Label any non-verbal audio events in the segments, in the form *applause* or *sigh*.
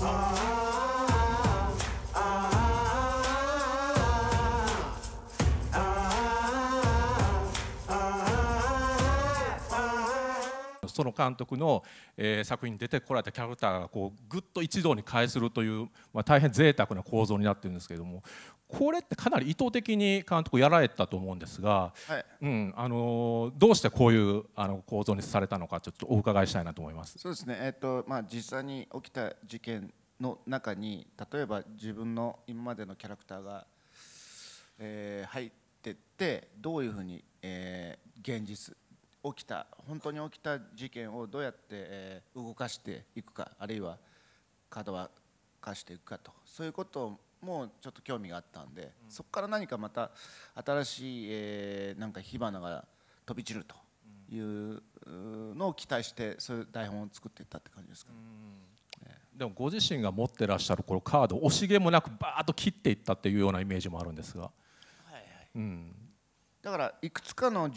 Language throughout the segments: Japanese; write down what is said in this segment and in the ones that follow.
Uh-huh. その監督の、えー、作品に出てこられたキャラクターがこうぐっと一堂に会するという、まあ、大変贅沢な構造になってるんですけれどもこれってかなり意図的に監督やられたと思うんですが、はい、うんあのどうしてこういうあの構造にされたのかちょっとお伺いしたいなと思います。そうですね、えーとまあ、実際に起きた事件の中に例えば自分の今までのキャラクターが、えー、入ってってどういうふうに、えー、現実起きた本当に起きた事件をどうやって、え動かしていくかあるいはカードは貸していくかとそういうこともちょっと興味があったんで、うん、そこから何かまた新しい、えー、なんか火花が飛び散るというのを期待してそういう台本を作っていったって感じですか、ね、うんでもご自身が持ってらっしゃるこのカード惜しげもなくバーッと切っていったっていうようなイメージもあるんですが。はいはいうん、だからいくつかの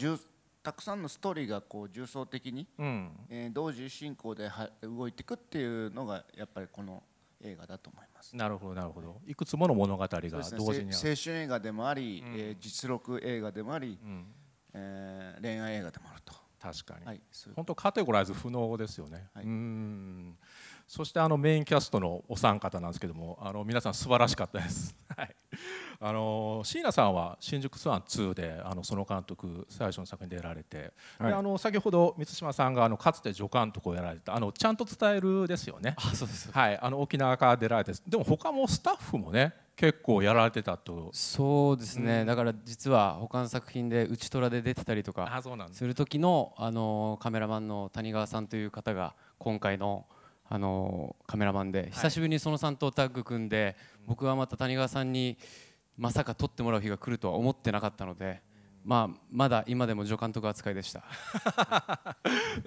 たくさんのストーリーがこう重層的に、うん、えー、同時進行では動いていくっていうのがやっぱりこの映画だと思います。なるほどなるほど。いくつもの物語が同時に、ね、青春映画でもあり、うん、えー、実録映画でもあり、うん、えー、恋愛映画でもあると。確かに。はい、本当カテゴライズ不能ですよね。はい、うん。そしてあのメインキャストのお三方なんですけどもあの皆さん素晴らしかったです。*laughs* はい、あの椎名さんは新宿ツアー2であのその監督最初の作品で出られて、はい、あの先ほど満島さんがあのかつて助監督をやられたあのちゃんと伝えるですよね。あそうですはいあの沖縄から出られてでも他もスタッフもね結構やられてたとそうですね、うん、だから実は他の作品で「うちとら」で出てたりとかする時のあのカメラマンの谷川さんという方が今回の「あのカメラマンで久しぶりにそのさんとタッグ組んで、僕はまた谷川さんにまさか撮ってもらう日が来るとは思ってなかったので、まあ、まだ今でも助監督扱いでした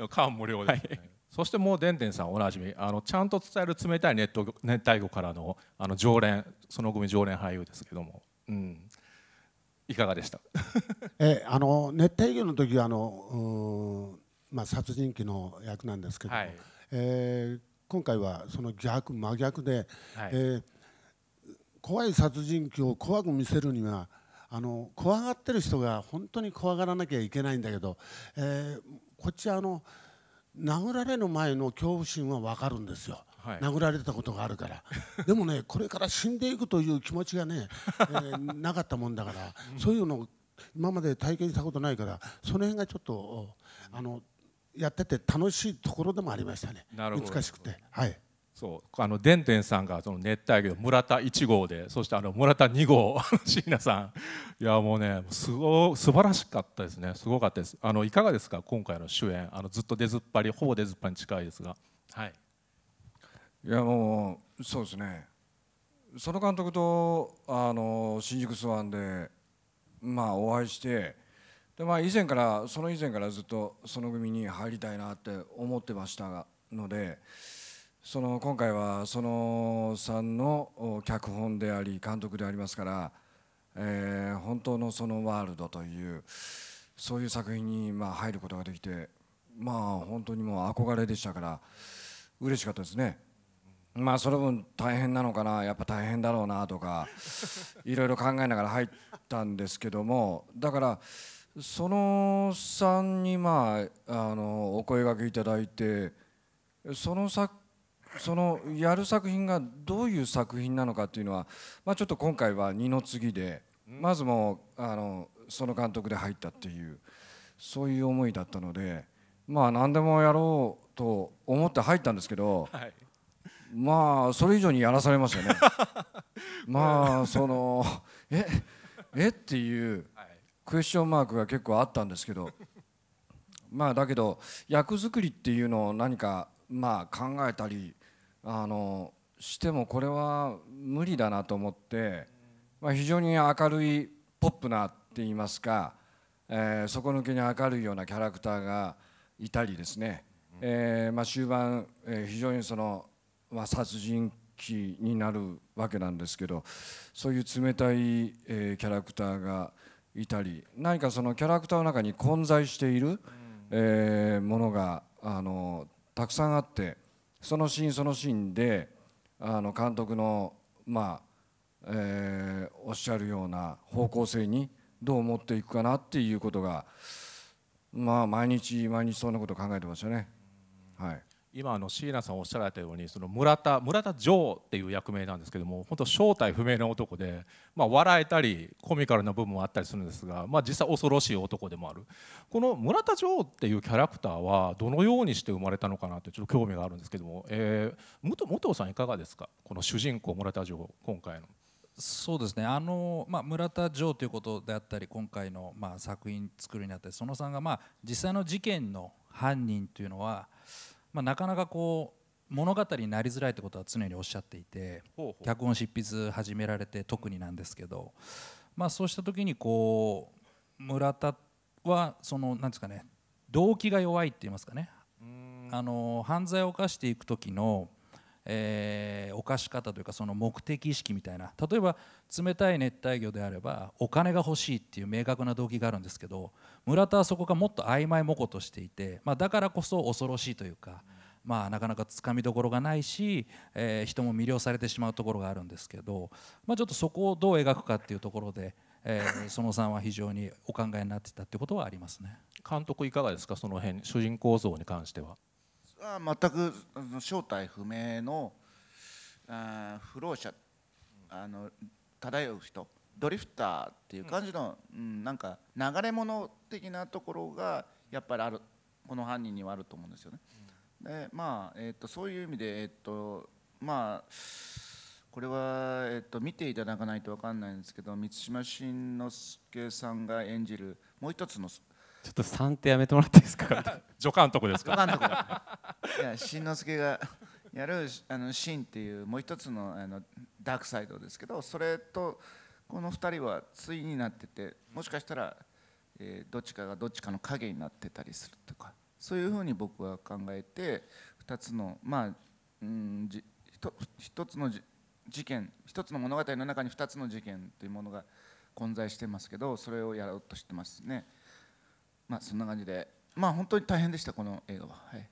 感 *laughs* 無量ですね、はい、そしてもうでんでんさんおなじみあのちゃんと伝える冷たい熱帯魚からのあの常連その組常連俳優ですけども、うん、いかがでした *laughs* えあの熱帯魚の時はあの、まあ、殺人鬼の役なんですけども、はい、えー今回はその逆真逆で、はい、えー、怖い殺人鬼を怖く見せるにはあの怖がってる人が本当に怖がらなきゃいけないんだけど、えー、こっちあの殴られる前の恐怖心は分かるんですよ、はい、殴られたことがあるから *laughs* でもねこれから死んでいくという気持ちがね、えー、なかったもんだから、うん、そういうのを今まで体験したことないからその辺がちょっとあのやってて楽しいところでもありましたね難しくて。はいそうあのデンデンさんがその熱帯魚村田1号でそしてあの村田2号椎名さんいやもうねすご素晴らしかったですねすごかったですあのいかがですか今回の主演あのずっと出ずっぱりほぼ出ずっぱりに近いですがはいいやもうそうですねその監督とあの新宿スワンでまあお会いしてでまあ以前からその以前からずっとその組に入りたいなって思ってましたのでその今回はそのさんの脚本であり監督でありますから、えー、本当のそのワールドというそういう作品にまあ入ることができてまあ本当にもう憧れでしたから嬉しかったですね。まあその分大変なのかなやっぱ大変だろうなとかいろいろ考えながら入ったんですけどもだからそのさんにまああのお声がけいただいてその作そのやる作品がどういう作品なのかっていうのは、まあ、ちょっと今回は二の次でまずもうあのその監督で入ったっていうそういう思いだったのでまあ何でもやろうと思って入ったんですけど、はい、まあそれ以上にやらされましたね *laughs* まあそのええっていうクエスチョンマークが結構あったんですけど *laughs* まあだけど役作りっていうのを何かまあ考えたりあのしてもこれは無理だなと思って、まあ、非常に明るいポップなって言いますか、えー、底抜けに明るいようなキャラクターがいたりですね、えー、まあ、終盤、えー、非常にその、まあ、殺人鬼になるわけなんですけどそういう冷たい、えキャラクターが。いたり何かそのキャラクターの中に混在している、えものがあのたくさんあってそのシーンそのシーンであの監督のまあ、えおっしゃるような方向性にどう持っていくかなっていうことがまあ毎日毎日そんなこと考えてましたねはい。今の椎名さんおっしゃられたようにその村田村田城っていう役名なんですけども本当正体不明な男で、まあ、笑えたりコミカルな部分もあったりするんですが、まあ、実際恐ろしい男でもあるこの村田城っていうキャラクターはどのようにして生まれたのかなってちょっと興味があるんですけども、えー、武藤さんいかがですかこの主人公村田城今回の。そうですねあの、まあ、村田城ということであったり今回の、まあ、作品作るにあたりそのさんが、まあ、実際の事件の犯人というのはまあ、なかなかこう物語になりづらいってことは常におっしゃっていて脚本執筆始められて特になんですけど、まあ、そうした時にこう村田はそのなんですかね動機が弱いって言いますかねあの犯罪を犯していく時のえー、犯し方というかその目的意識みたいな例えば冷たい熱帯魚であればお金が欲しいっていう明確な動機があるんですけど村田はそこがもっと曖昧模ことしていて、まあ、だからこそ恐ろしいというか、まあ、なかなかつかみどころがないし、えー、人も魅了されてしまうところがあるんですけど、まあ、ちょっとそこをどう描くかっていうところで。えー、そのさんは非常にお考えになってたってことはありますね。監督いかがですかその辺主人公像に関しては。は全く正体不明のあ不老者あの漂う人ドリフターっていう感じの、うん、うん、なんか流れ物的なところがやっぱりあるこの犯人にはあると思うんですよね。でまあ、えーと、そういう意味で、えーとまあ、これは、えーと、見ていただかないと分かんないんですけど満島真之介さんが演じるもう一つのちょっと3ってやめてもらっていいですか *laughs* 助監督ですか助監督いやしんのすけがやるあのシンっていうもう一つのあのダークサイドですけどそれとこの2人は対になっててもしかしたら、えー、どっちかがどっちかの影になってたりするとかそういうふうに僕は考えて2つのまあ、うん、じと1つの事件1つの物語の中に2つの事件というものが混在してますけどそれをやろうとしてますね。まあ、そんな感じで、まあ、本当に大変でした、この映画は。はい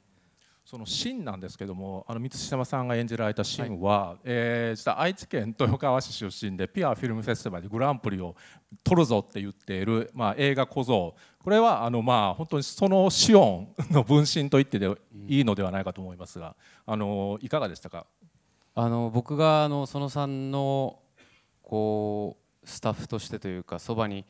その真なんですけどもあの満島さんが演じられたシ真は、はい、えー、実は愛知県豊川市出身でピアフィルムフェスティバルでグランプリを取るぞって言っている、まあ、映画小僧これはあの、まあ、本当にそのシオンの分身と言ってでいいのではないかと思いますがあのいかがでしたかあの僕があのそのさんのこうスタッフとしてというかそばに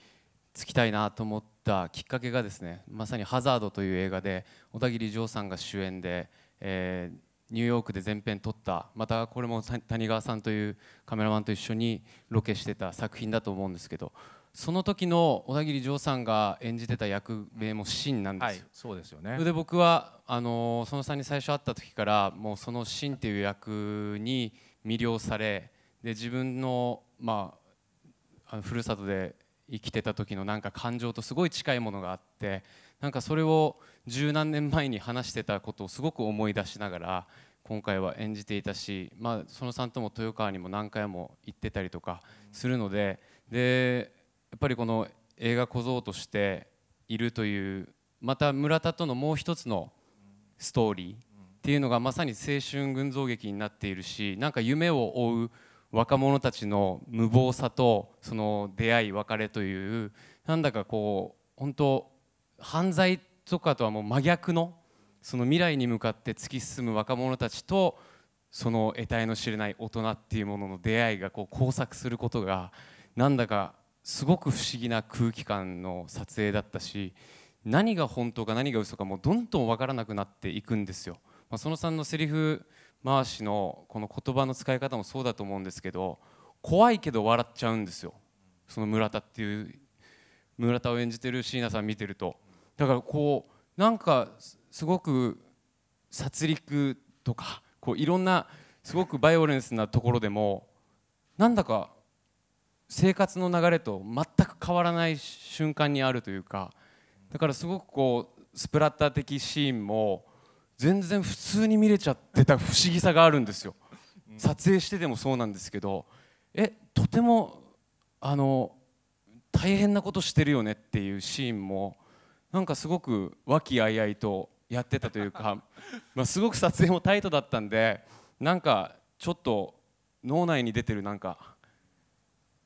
つきたいなと思ったきっかけがですねまさに「ハザード」という映画で小田切丈さんが主演で、えー、ニューヨークで前編撮ったまたこれも谷川さんというカメラマンと一緒にロケしてた作品だと思うんですけどその時の小田切丈さんが演じてた役名もシンなんですはい、そうですよねで僕はあのー、そのさんに最初会った時からもうそのシンっていう役に魅了されで自分のまあふるさとで生きてた時のなんか感情とすごい近いものがあってなんかそれを十何年前に話してたことをすごく思い出しながら今回は演じていたし、まあ、そのさんとも豊川にも何回も行ってたりとかするのででやっぱりこの映画小僧としているというまた村田とのもう一つのストーリーっていうのがまさに青春群像劇になっているしなんか夢を追う若者たちの無謀さとその出会い別れというなんだかこう本当犯罪とかとはもう真逆のその未来に向かって突き進む若者たちとその得体の知れない大人っていうものの出会いがこう交錯することがなんだかすごく不思議な空気感の撮影だったし何が本当か何が嘘かもうどんどん分からなくなっていくんですよ。まあ、その3のセリフ回しのこの言葉の使い方もそうだと思うんですけど怖いけど笑っちゃうんですよその村田っていう村田を演じてる椎名さん見てるとだからこうなんかすごく殺戮とかこういろんなすごくバイオレンスなところでもなんだか生活の流れと全く変わらない瞬間にあるというかだからすごくこうスプラッター的シーンも全然普通に見れちゃってた不思議さがあるんですよ。撮影しててもそうなんですけどえとてもあの大変なことしてるよねっていうシーンもなんかすごく和気あいあいとやってたというか *laughs* まあすごく撮影もタイトだったんでなんかちょっと脳内に出てるなんか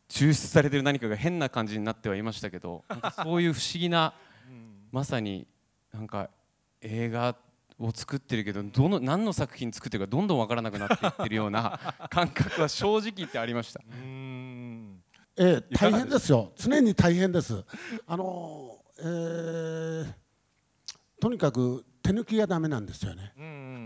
抽出されてる何かが変な感じになってはいましたけどそういう不思議なまさになんか映画を作ってるけどどの何の作品作ってるかどんどん分からなくなっていってるような感覚は正直言ってありました。うんえ大変ですよ常に大変です。あのえー、とにかく手抜きがだめなんですよね。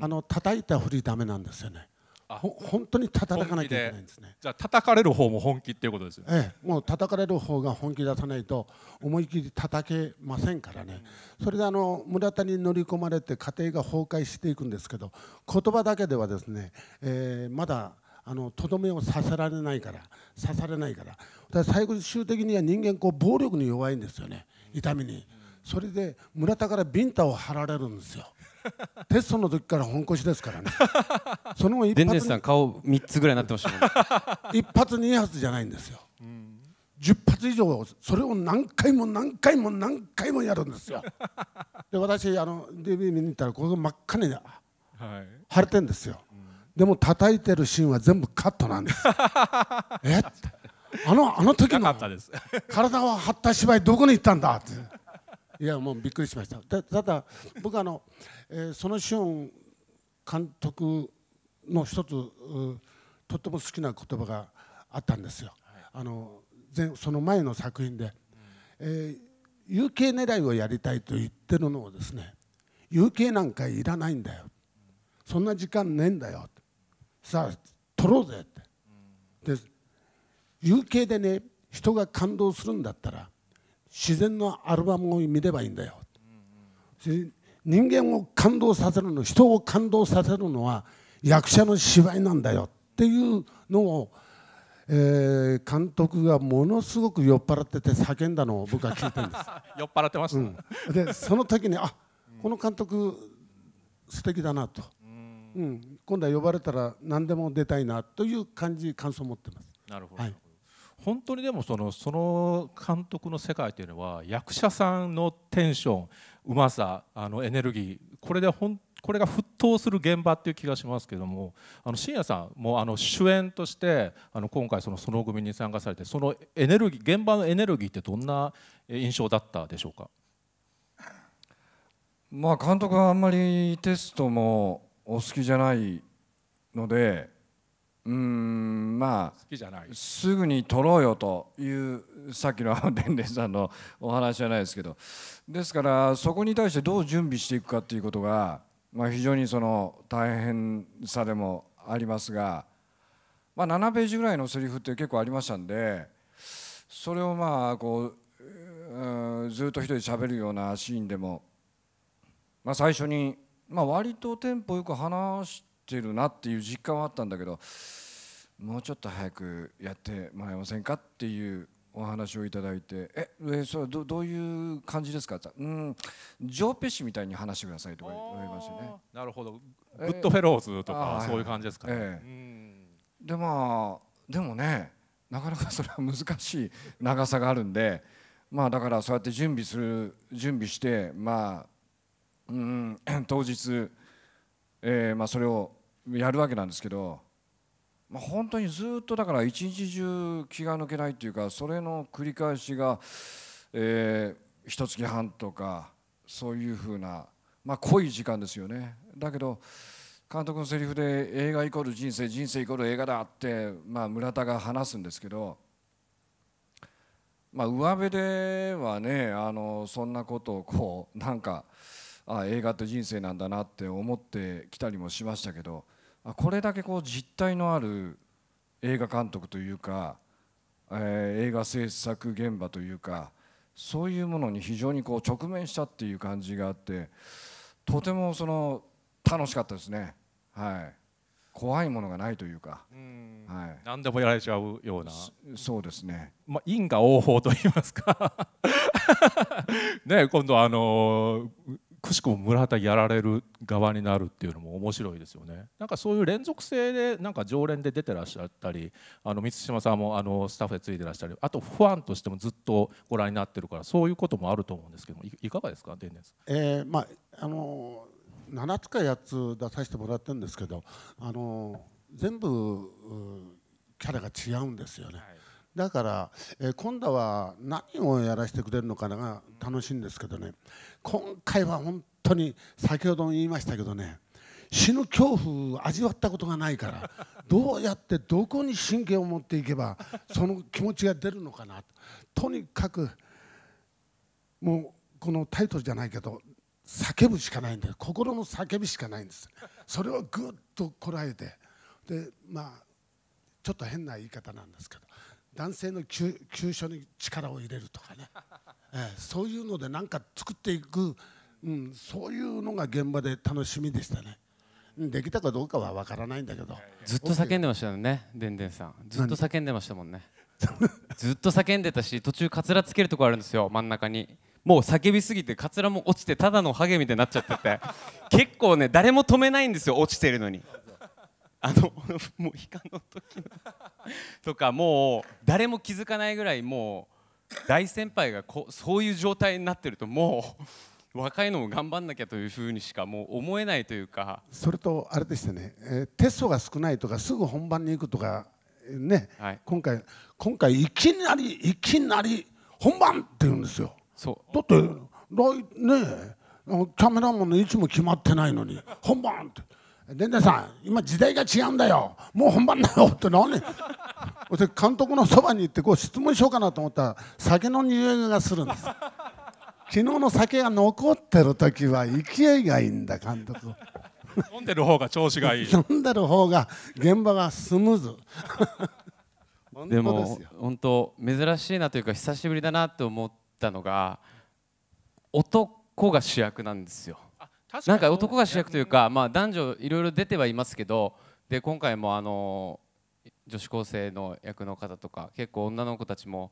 あの叩いた振りだめなんですよね。ほ本当に叩かなきゃいけないんですねじゃあ叩かれる方も本気っていうことですよね、ええ、もう叩かれる方が本気出さないと思い切り叩けませんからね、うん、それであの村田に乗り込まれて家庭が崩壊していくんですけど言葉だけではですね、えー、まだあのとどめを刺さられないから刺されないからだから最終的には人間こう暴力に弱いんですよね痛みに、うん、それで村田からビンタを張られるんですよテストの時から本腰ですからね *laughs* その一発さん顔3つぐらいなってました、ね、*laughs* 一発2発じゃないんですよ、うん、10発以上それを何回も何回も何回もやるんですよ *laughs* で私あの DB 見に行ったらここ真っ赤に、はい、腫れてんですよ、でも叩いてるシーンは全部カットなんですえあのあの時の体を張った芝居どこに行ったんだっていやもうびっくりしましたただ僕あのえそのシオン監督の一つとっても好きな言葉があったんですよ、あのその前の作品で、えー、UK 狙いをやりたいと言ってるのをですね UK なんかいらないんだよそんな時間ねえんだよさあ取ろうぜってで UK でね人が感動するんだったら自然のアルバムを見ればいいんだよ、うんうん、人間を感動させるの人を感動させるのは役者の芝居なんだよっていうのを、えー、監督がものすごく酔っ払ってて叫んだのを僕は聞いてんです *laughs* 酔っ払ってました、うん、でその時にあこの監督素敵だなと、うん、今度は呼ばれたら何でも出たいなという感じ感想を持ってます。なるほど、はい本当にでもそのその監督の世界というのは役者さんのテンションうまさあのエネルギーこれでほんこれが沸騰する現場っていう気がしますけどもあの深夜さんもあの主演としてあの今回そのその組に参加されてそのエネルギー現場のエネルギーってどんな印象だったでしょうかまあ監督はあんまりテストもお好きじゃないのでうんまあ好きじゃないすぐに取ろうよというさっきのでんでんさんのお話じゃないですけどですからそこに対してどう準備していくかっていうことが、まあ、非常にその大変さでもありますが、まあ、7ページぐらいのセリフって結構ありましたんでそれをまあこうずっと一人喋るようなシーンでも、まあ、最初に、まあ、割とテンポよく話しててるなっていう実感はあったんだけどもうちょっと早くやってもらえませんかっていうお話をいただいて「ええそれどどういう感じですか?」ってたうんジョー・ペシみたいに話してください」とか言われましたね。なるほどグッドフェローズとか、えー、そういう感じですかね。はいはいでまあでもねなかなかそれは難しい長さがあるんでまあだからそうやって準備する準備してまあうん当日、えーまあ、それをやるわけなんですけど、まあ、本当にずっとだから一日中気が抜けないっていうかそれの繰り返しが、えー、一月半とかそういうふうな、まあ、濃い時間ですよね。だけど監督のセリフで映画イコール人生人生イコール映画だって、まあ、村田が話すんですけど、まあ、上辺ではねあのそんなことをこうなんかあ映画って人生なんだなって思ってきたりもしましたけどこれだけこう実態のある映画監督というか、えー、映画制作現場というかそういうものに非常にこう直面したっていう感じがあってとてもその楽しかったですね。はい怖いものがないというか、うはい、何でもやられちゃうようなそうですね、ま因果応報と言いますか *laughs* ね今度あのーくしくも村畑やられる側になるっていうのも面白いですよねなんかそういう連続性でなんか常連で出てらっしゃったりあの満島さんもあのスタッフでついてらっしゃるあとファンとしてもずっとご覧になってるからそういうこともあると思うんですけどいかがですか天然さん、えー、まああの7つか8つ出させてもらってるんですけどあの全部キャラが違うんですよね。はいだから、えー、今度は何をやらせてくれるのかなが楽しいんですけどね今回は本当に先ほども言いましたけどね死ぬ恐怖を味わったことがないから *laughs* どうやってどこに神経を持っていけばその気持ちが出るのかなとにかくもうこのタイトルじゃないけど叫ぶしかないんだ心の叫びしかないんですそれをぐっとこらえてでまあちょっと変な言い方なんですけど男性の急所に力を入れるとかね、*laughs* えー、そういうので何か作っていく、うん、そういうのが現場で楽しみでしたね。できたかどうかは分からないんだけどずっと叫んでましたよねでんでんさんずっと叫んでましたもんね *laughs* ずっと叫んでたし途中かつらつけるとこあるんですよ真ん中にもう叫びすぎてかつらも落ちてただのハゲみたいになっちゃってて結構ね誰も止めないんですよ落ちてるのにあの *laughs* もう悲観の時のとかもう誰も気づかないぐらいもう大先輩がこそういう状態になってるともう若いのも頑張んなきゃというふうにしかもう思えないというかそれとあれでしたね、えー、テストが少ないとかすぐ本番に行くとかね、はい、今回今回いきなりいきなり本番って言うんですよ。そうだって来ねキャメラマンの位置も決まってないのに本番って。でんでさん今時代が違うんだよもう本番だよって何そ *laughs* れ監督のそばに行ってこう質問しようかなと思ったら酒の匂いがするんです昨日の酒が残ってる時は勢いがいいんだ監督飲んでる方が調子がいい *laughs* 飲んでる方が現場がスムーズ *laughs* でも本当珍しいなというか久しぶりだなと思ったのが男が主役なんですよなんか男が主役というか、まあ、男女いろいろ出てはいますけどで今回もあの女子高生の役の方とか結構女の子たちも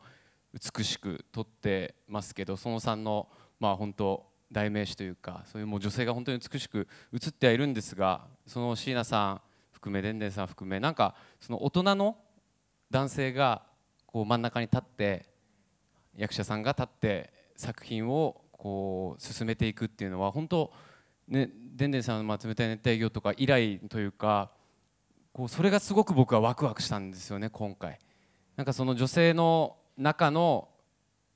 美しく撮ってますけどその3のまあ本当代名詞というかそういうもう女性が本当に美しく映ってはいるんですがその椎名さん含めでんでんさん含めなんかその大人の男性がこう真ん中に立って役者さんが立って作品をこう進めていくっていうのは本当ね、でんでんさんの「冷たい熱帯魚」とか以来というかこうそれがすごく僕はワクワクしたんですよね今回。なんかその女性の中の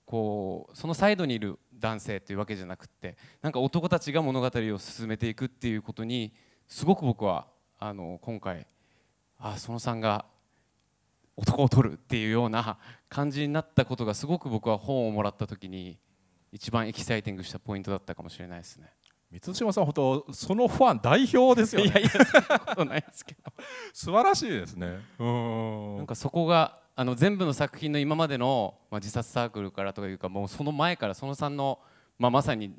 こうそのサイドにいる男性というわけじゃなくってなんか男たちが物語を進めていくっていうことにすごく僕はあの今回あそのさんが男を取るっていうような感じになったことがすごく僕は本をもらった時に一番エキサイティングしたポイントだったかもしれないですね。満島さん、本当、そのファン代表ですよ、ね、いやいや、そんなことないですけど *laughs* 素晴らしいですね。んなんかそこがあの全部の作品の今までの、まあ、自殺サークルからというかもうその前からそのさんの、まあ、まさに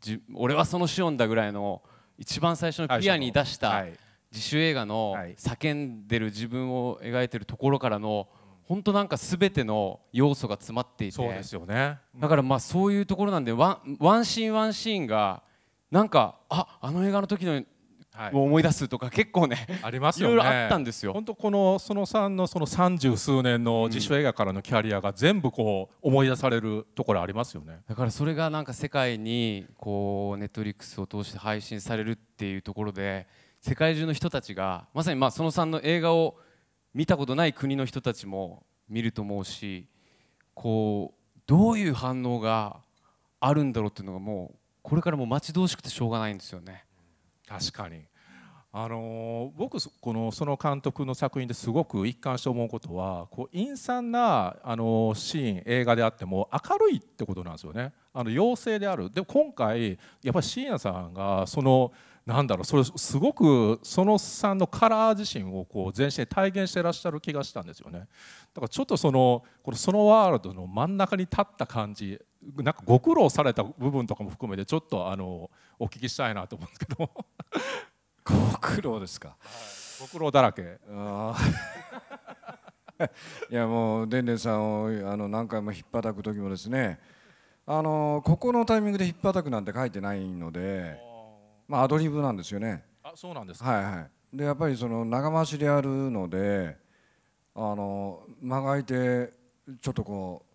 じ俺はそのシオンだぐらいの一番最初のピアに出した自主映画の叫んでる自分を描いてるところからの本当なんか全ての要素が詰まっていてそうですよねだからまあそういうところなんでワンワンシーンワンシーンがなんかああの映画の時のはい、思い出すとか結構ねありますよ、ね、いろいろあったんですよ本当このそのさんのその三十数年の自主映画からのキャリアが全部こう思い出されるところありますよねだからそれがなんか世界にこうネットリックスを通して配信されるっていうところで世界中の人たちがまさにまあそのさんの映画を見たことない国の人たちも見ると思うしこうどういう反応があるんだろうっていうのがもうこれからも待ち遠しくてしょうがないんですよね。確かにあの僕このその監督の作品ですごく一貫して思うことはこう陰惨なあのシーン映画であっても明るいってことなんですよねあの妖精であるで今回やっぱり椎名さんがそのなんだろうそれすごくそのさんのカラー自身をこう全身で体現してらっしゃる気がしたんですよねだからちょっとそのこのそのワールドの真ん中に立った感じなんかご苦労された部分とかも含めてちょっとあのお聞きしたいなと思うんですけどご苦労ですか、はい、ご苦労だらけ *laughs* いやもうでんでんさんをあの何回も引ったく時もですねあのここのタイミングで引ったくなんて書いてないので。まあ、アドリブなんですよね。あそうなんですか、はいはい、でやっぱりその長回しでやるのであの間が空いてちょっとこう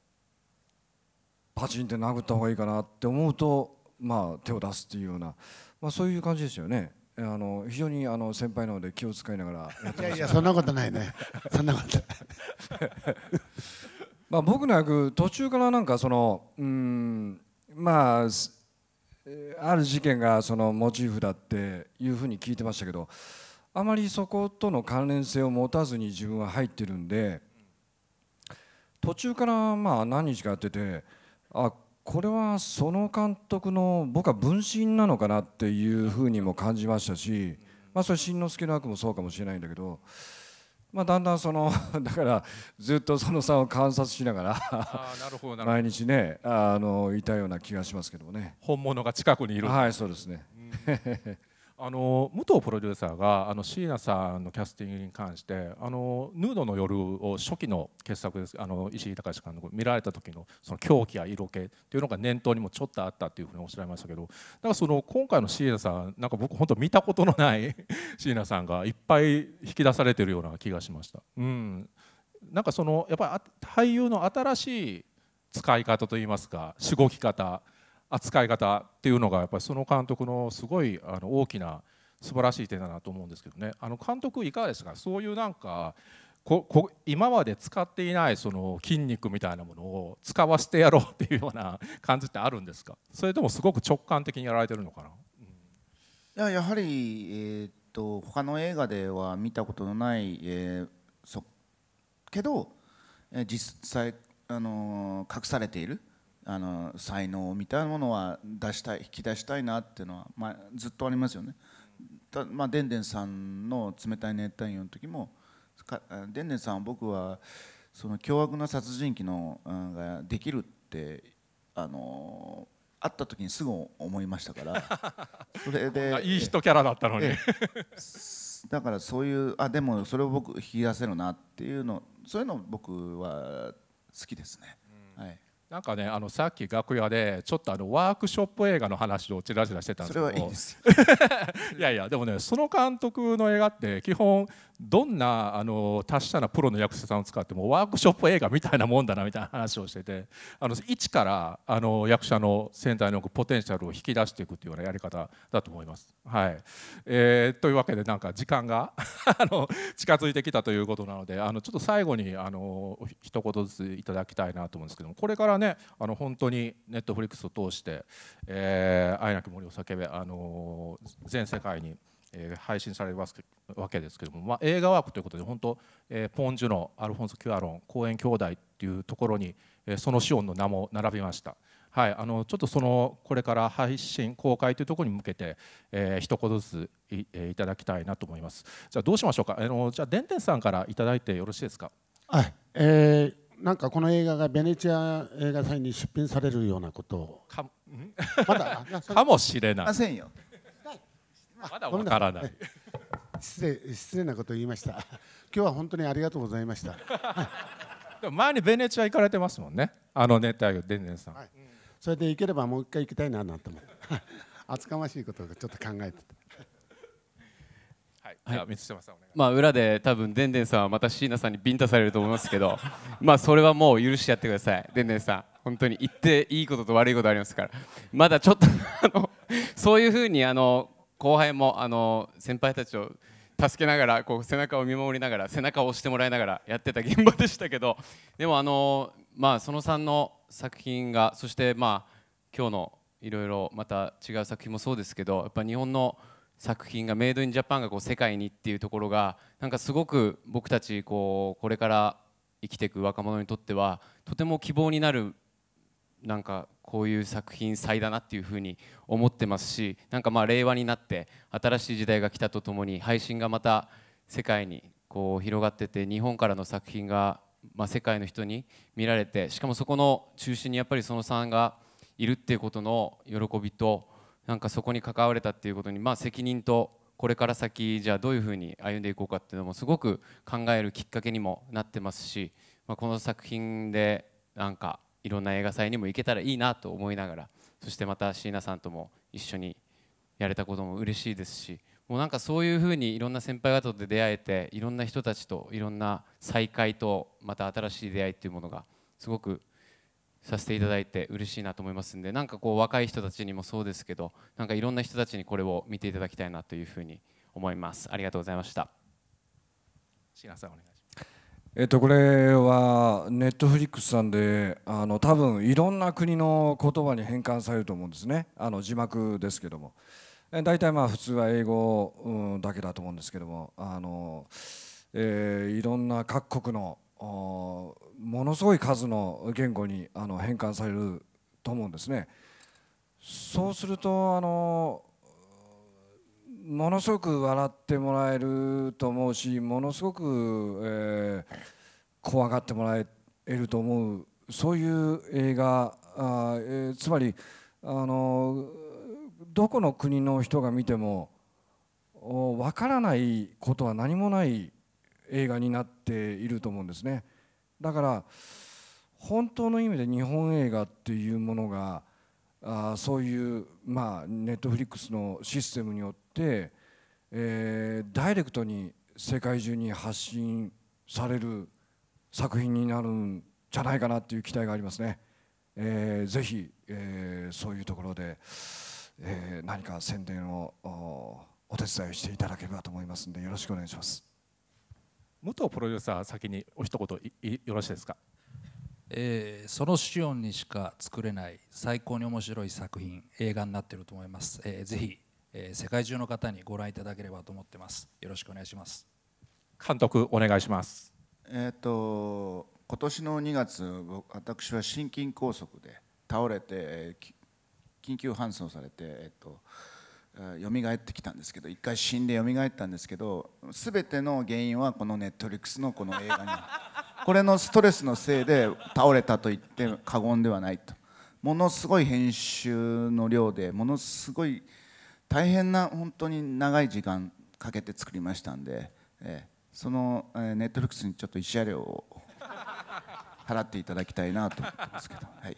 パチンって殴った方がいいかなって思うと、まあ、手を出すっていうような、まあ、そういう感じですよね。あの非常にあの先輩なので気を使いながらやってま、ね、いやいやそんなことないねそんなこと *laughs* まあ僕の役途中からなんかそのうんまあある事件がそのモチーフだっていうふうに聞いてましたけどあまりそことの関連性を持たずに自分は入ってるんで途中からまあ何日かやっててあこれはその監督の僕は分身なのかなっていうふうにも感じましたしまあそれ「新之助の悪」もそうかもしれないんだけど。まあ、だんだんその *laughs* だからずっとその差を観察しながら毎日ねあのいたような気がしますけどもね本物が近くにいるはいそうですね、うんあの武藤プロデューサーがあの椎名さんのキャスティングに関して「あのヌードの夜」を初期の傑作ですあの石井隆監督見られた時のその狂気や色気っていうのが念頭にもちょっとあったっいうふにおっしゃいましたけどだからその今回の椎名さんなんか僕本当見たことのない *laughs* 椎名さんがいっぱい引き出されてるような気がしました。うん、なんかそのやっぱり俳優の新しい使い方といいますかしごき方扱い方っていうのがやっぱりその監督のすごいあの大きな素晴らしい点だなと思うんですけどねあの監督いかがですかそういうなんかここ今まで使っていないその筋肉みたいなものを使わせてやろうっていうような感じってあるんですかそれともすごく直感的にやられてるのかな、うん、いややはり、えー、っと他の映画では見たことのない、えー、そけど、えー、実際、あの隠されている、あの才能みたいなものは出したい引き出したいなっていうのは、まあ、ずっとありますよね。たまあ、でんでんさんの「冷たい熱帯魚」の時もかでんでんさんは僕はその凶悪な殺人鬼の、うん、ができるってあの会った時にすぐ思いましたから *laughs* それでいい人キャラだったのにだからそういうあでもそれを僕引き出せるなっていうのそういうの僕は好きですね、うん、はいなんかねあのさっき楽屋でちょっとあのワークショップ映画の話をちらちらしてたんですけど *laughs* いやいやでもねその監督の映画って基本どんなあの達者なプロの役者さんを使ってもワークショップ映画みたいなもんだなみたいな話をしててあの一からあの役者の潜在のポテンシャルを引き出していくというようなやり方だと思います。はいえー、というわけでなんか時間が *laughs* あの近づいてきたということなのであのちょっと最後にあの一言ずついただきたいなと思うんですけどもこれからねあの本当にネットフリックスを通して「えー、愛なき森を叫べ」あの全世界に。えー、配信されすわけですけども、まあ、映画ワークということで本当、えー、ポン・ジュのアルフォンソ・キュアロン公園兄弟っていうところに、えー、そのシオンの名も並びました。はい、あのちょっとそのこれから配信公開というところに向けて、えー、一言ずつい,、えー、いただきたいなと思います。じゃあどうしましょうか。あのじゃあデンテンさんから頂いてよろしいですか。はい、えー、なんかこの映画がベネチア映画祭に出品されるようなことをかまだかもしれないませんよまだわからない。失礼失礼なこと言いました。今日は本当にありがとうございました。*laughs* でも前にベネチア行かれてますもんね。あの熱帯魚デンデンさん。はい、それで行ければもう一回行きたいななんて思って。*laughs* 厚かましいことをちょっと考えてて。はい、はい、満島さんまあ裏で多分でんでんさんはまた椎名さんにビンタされると思いますけど *laughs* まあそれはもう許してやってくださいでんでんさん本当に言っていいことと悪いことありますからまだちょっとあのそういうふうにあの後輩もあの先輩たちを助けながらこう背中を見守りながら背中を押してもらいながらやってた現場でしたけど *laughs* でもあのまあその3の作品がそしてまあ今日のいろいろまた違う作品もそうですけどやっぱ日本の作品がメイドインジャパンがこう世界にっていうところがなんかすごく僕たちこうこれから生きていく若者にとってはとても希望になるなんかこういう作品祭だなっていうふうに思ってますしなんかまあ令和になって新しい時代が来たとともに配信がまた世界にこう広がってて日本からの作品がまあ世界の人に見られてしかもそこの中心にやっぱりそのさんがいるっていうことの喜びとなんかそこに関われたっていうことにまあ責任とこれから先じゃあどういうふうに歩んでいこうかっていうのもすごく考えるきっかけにもなってますし、まあ、この作品でなんかいろんな映画祭にも行けたらいいなと思いながらそしてまた椎名さんとも一緒にやれたことも嬉しいですしもうなんかそういうふうにいろんな先輩方と出会えていろんな人たちといろんな再会とまた新しい出会いっていうものがすごくさせていただいて嬉しいなと思いますんでなんかこう若い人たちにもそうですけどなんかいろんな人たちにこれを見ていただきたいなというふうに思いますありがとうございましたさんえっと、これはネットフリックスさんであの多分いろんな国の言葉に変換されると思うんですねあの字幕ですけども大体まあ普通は英語、だけだと思うんですけどもあの、えー、いろんな各国のものすごい数の言語にあの変換されると思うんですね。そうするとあのものすごく笑ってもらえると思うしものすごく、えー、怖がってもらえると思うそういう映画あ、えー、つまりあのどこの国の人が見てもわからないことは何もない映画になっていると思うんですねだから本当の意味で日本映画っていうものがあそういうまあネットフリックスのシステムによって、えー、ダイレクトに世界中に発信される作品になるんじゃないかなっていう期待がありますね。えー、ぜひ、えー、そういうところで、えー、何か宣伝をお手伝いしていただければと思いますのでよろしくお願いします。元プロデューサー先にお一言よろしいですか、えー、そのシオンにしか作れない最高に面白い作品映画になっていると思います、えー、ぜひえ世界中の方にご覧いただければと思ってます。よろしくお願いします。監督お願いします。えー、っと今年の2月、私は心筋梗塞で倒れてえ緊急搬送されて、えっと、蘇ってきたんですけど一回死んで蘇ったんですけど全ての原因はこのネットリックスのこの映画に *laughs* これのストレスのせいで倒れたと言って過言ではないとものすごい編集の量でものすごい大変な本当に長い時間かけて作りましたんで、えー、その、えー、ネットフリックスにちょっと慰謝料を払っていただきたいなと思ってますけど。はい